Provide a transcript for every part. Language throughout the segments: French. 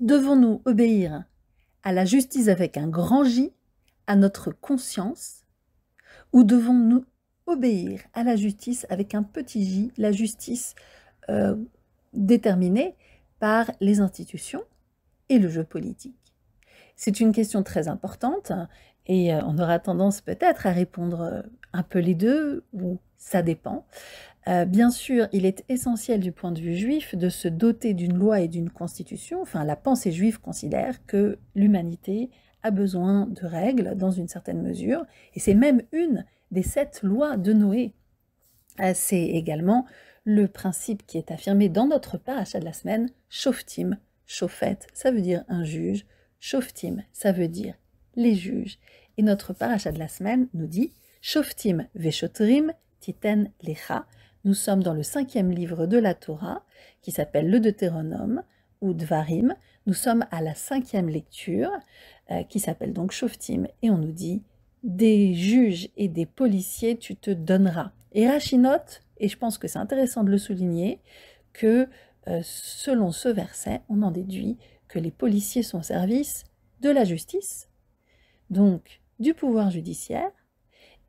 devons-nous obéir à la justice avec un grand J, à notre conscience, ou devons-nous obéir à la justice avec un petit j, la justice euh, déterminée par les institutions et le jeu politique C'est une question très importante et euh, on aura tendance peut-être à répondre euh, un peu les deux, ou ça dépend. Euh, bien sûr, il est essentiel du point de vue juif de se doter d'une loi et d'une constitution. Enfin, la pensée juive considère que l'humanité a besoin de règles dans une certaine mesure, et c'est même une des sept lois de Noé. Euh, c'est également le principe qui est affirmé dans notre paracha de la semaine, Shoftim, Shofet, ça veut dire un juge, Shoftim, ça veut dire les juges. Et notre paracha de la semaine nous dit Shoftim veshotrim titen lecha. Nous sommes dans le cinquième livre de la Torah, qui s'appelle le Deutéronome ou Dvarim. Nous sommes à la cinquième lecture, euh, qui s'appelle donc Shoftim, et on nous dit Des juges et des policiers tu te donneras. Et Rachinote, et je pense que c'est intéressant de le souligner, que euh, selon ce verset, on en déduit que les policiers sont au service de la justice, donc du pouvoir judiciaire,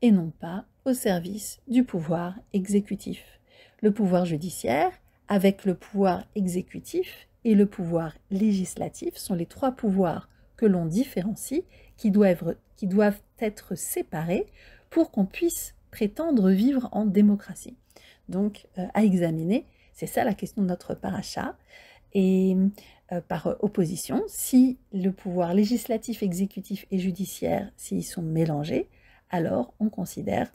et non pas au service du pouvoir exécutif. Le pouvoir judiciaire, avec le pouvoir exécutif et le pouvoir législatif, sont les trois pouvoirs que l'on différencie, qui doivent, être séparés pour qu'on puisse prétendre vivre en démocratie. Donc, euh, à examiner, c'est ça la question de notre paracha. Et euh, par opposition, si le pouvoir législatif, exécutif et judiciaire, s'ils sont mélangés, alors on considère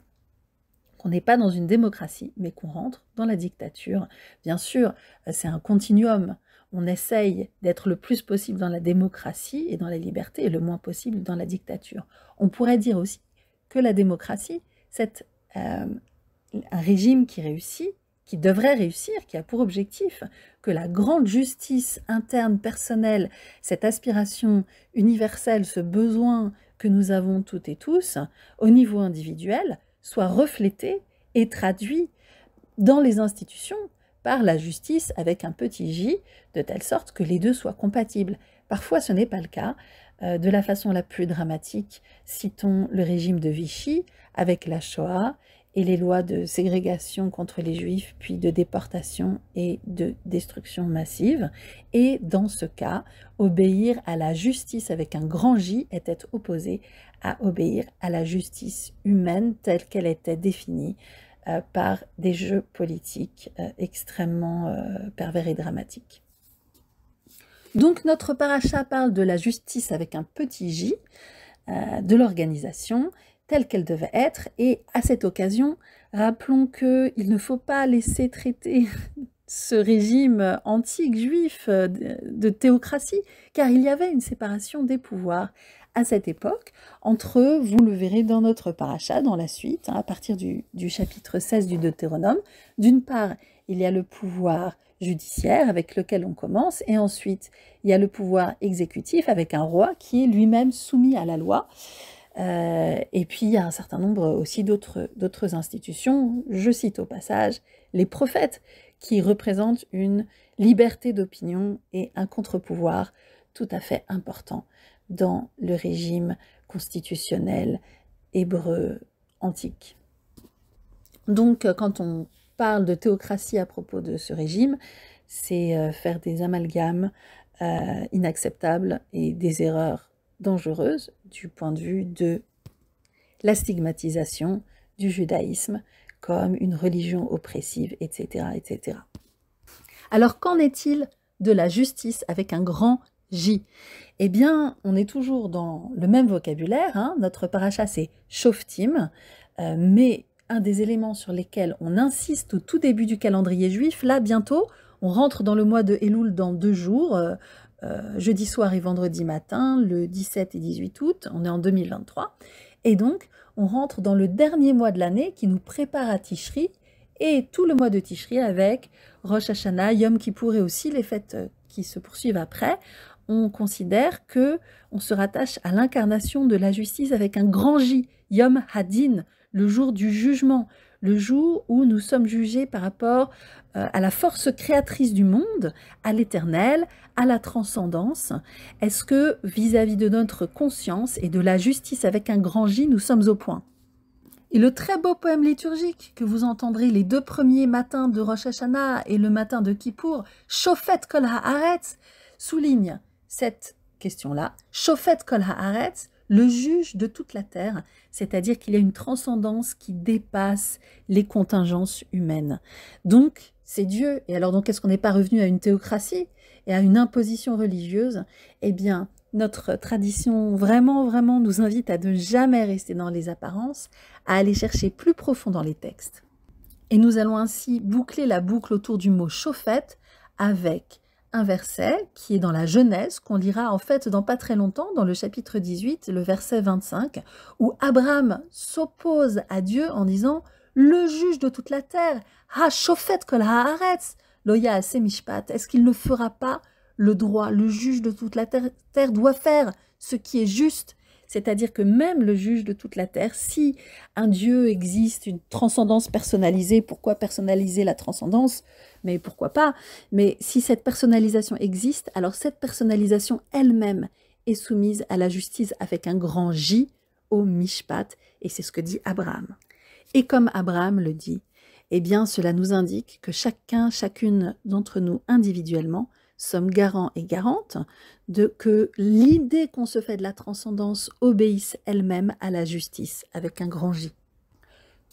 qu'on n'est pas dans une démocratie, mais qu'on rentre dans la dictature. Bien sûr, euh, c'est un continuum. On essaye d'être le plus possible dans la démocratie et dans la liberté, et le moins possible dans la dictature. On pourrait dire aussi que la démocratie, c'est euh, un régime qui réussit, qui devrait réussir, qui a pour objectif que la grande justice interne, personnelle, cette aspiration universelle, ce besoin que nous avons toutes et tous, au niveau individuel, soit reflété et traduit dans les institutions par la justice avec un petit j, de telle sorte que les deux soient compatibles. Parfois ce n'est pas le cas. Euh, de la façon la plus dramatique, citons le régime de Vichy avec la Shoah et les lois de ségrégation contre les juifs, puis de déportation et de destruction massive. Et dans ce cas, obéir à la justice avec un grand J était opposé à obéir à la justice humaine telle qu'elle était définie euh, par des jeux politiques euh, extrêmement euh, pervers et dramatiques. Donc notre paracha parle de la justice avec un petit J, de l'organisation, telle qu'elle devait être. Et à cette occasion, rappelons qu'il ne faut pas laisser traiter ce régime antique juif euh, de théocratie, car il y avait une séparation des pouvoirs à cette époque entre, vous le verrez dans notre paracha, dans la suite, hein, à partir du, du chapitre 16 du Deutéronome, d'une part, il y a le pouvoir judiciaire avec lequel on commence, et ensuite il y a le pouvoir exécutif avec un roi qui est lui-même soumis à la loi. Euh, et puis, il y a un certain nombre aussi d'autres institutions. Je cite au passage les prophètes, qui représentent une liberté d'opinion et un contre-pouvoir tout à fait important dans le régime constitutionnel hébreu antique. Donc, quand on parle de théocratie à propos de ce régime, c'est euh, faire des amalgames euh, inacceptables et des erreurs dangereuse du point de vue de la stigmatisation du judaïsme comme une religion oppressive, etc. etc. Alors qu'en est-il de la justice avec un grand J Eh bien, on est toujours dans le même vocabulaire. Hein. Notre paracha, c'est Shoftim, euh, mais un des éléments sur lesquels on insiste au tout début du calendrier juif, là bientôt, on rentre dans le mois de Elul dans deux jours, euh, euh, jeudi soir et vendredi matin, le 17 et 18 août, on est en 2023. Et donc, on rentre dans le dernier mois de l'année qui nous prépare à Ticherie et tout le mois de Ticherie avec Rosh Hashanah, Yom Kippour et aussi les fêtes euh, qui se poursuivent après. On considère que on se rattache à l'incarnation de la justice avec un grand J, Yom Hadin, le jour du jugement, le jour où nous sommes jugés par rapport euh, à la force créatrice du monde, à l'éternel, à la transcendance Est-ce que vis-à-vis de notre conscience et de la justice avec un grand J, nous sommes au point et le très beau poème liturgique que vous entendrez les deux premiers matins de Rosh Hashanah et le matin de Kippour, Shofet Kol Haaretz, souligne cette question-là. Shofet Kol Haaretz, le juge de toute la terre, c'est-à-dire qu'il y a une transcendance qui dépasse les contingences humaines. Donc, c'est Dieu. Et alors, donc, est-ce qu'on n'est pas revenu à une théocratie et à une imposition religieuse Eh bien, notre tradition vraiment, vraiment nous invite à ne jamais rester dans les apparences, à aller chercher plus profond dans les textes. Et nous allons ainsi boucler la boucle autour du mot chauffette avec verset qui est dans la Genèse, qu'on lira en fait dans pas très longtemps, dans le chapitre 18, le verset 25, où Abraham s'oppose à Dieu en disant Le juge de toute la terre, ha que kol haaretz, loya mishpat, est-ce qu'il ne fera pas le droit Le juge de toute la terre doit faire ce qui est juste c'est-à-dire que même le juge de toute la terre, si un Dieu existe, une transcendance personnalisée, pourquoi personnaliser la transcendance Mais pourquoi pas Mais si cette personnalisation existe, alors cette personnalisation elle-même est soumise à la justice avec un grand J au Mishpat, et c'est ce que dit Abraham. Et comme Abraham le dit, eh bien cela nous indique que chacun, chacune d'entre nous individuellement, sommes garants et garantes de que l'idée qu'on se fait de la transcendance obéisse elle-même à la justice, avec un grand J.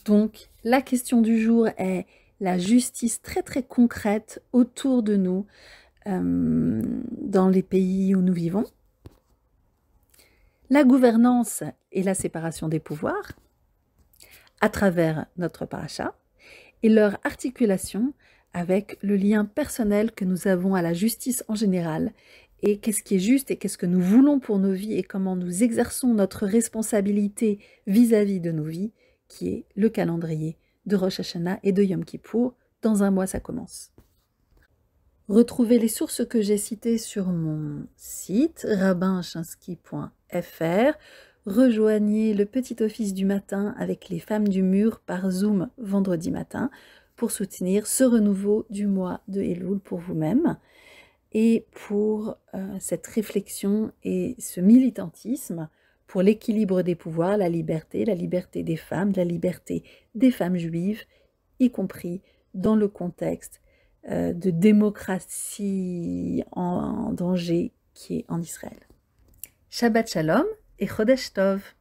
Donc, la question du jour est la justice très très concrète autour de nous euh, dans les pays où nous vivons. La gouvernance et la séparation des pouvoirs à travers notre parachat et leur articulation avec le lien personnel que nous avons à la justice en général et qu'est-ce qui est juste et qu'est-ce que nous voulons pour nos vies et comment nous exerçons notre responsabilité vis-à-vis de nos vies, qui est le calendrier de Rosh Hashanah et de Yom Kippour. Dans un mois, ça commence. Retrouvez les sources que j'ai citées sur mon site rabbinchinski.fr. Rejoignez le petit office du matin avec les femmes du mur par Zoom vendredi matin pour soutenir ce renouveau du mois de Elul pour vous-même et pour euh, cette réflexion et ce militantisme pour l'équilibre des pouvoirs, la liberté, la liberté des femmes, la liberté des femmes juives, y compris dans le contexte euh, de démocratie en danger qui est en Israël. Shabbat Shalom et Chodesh Tov.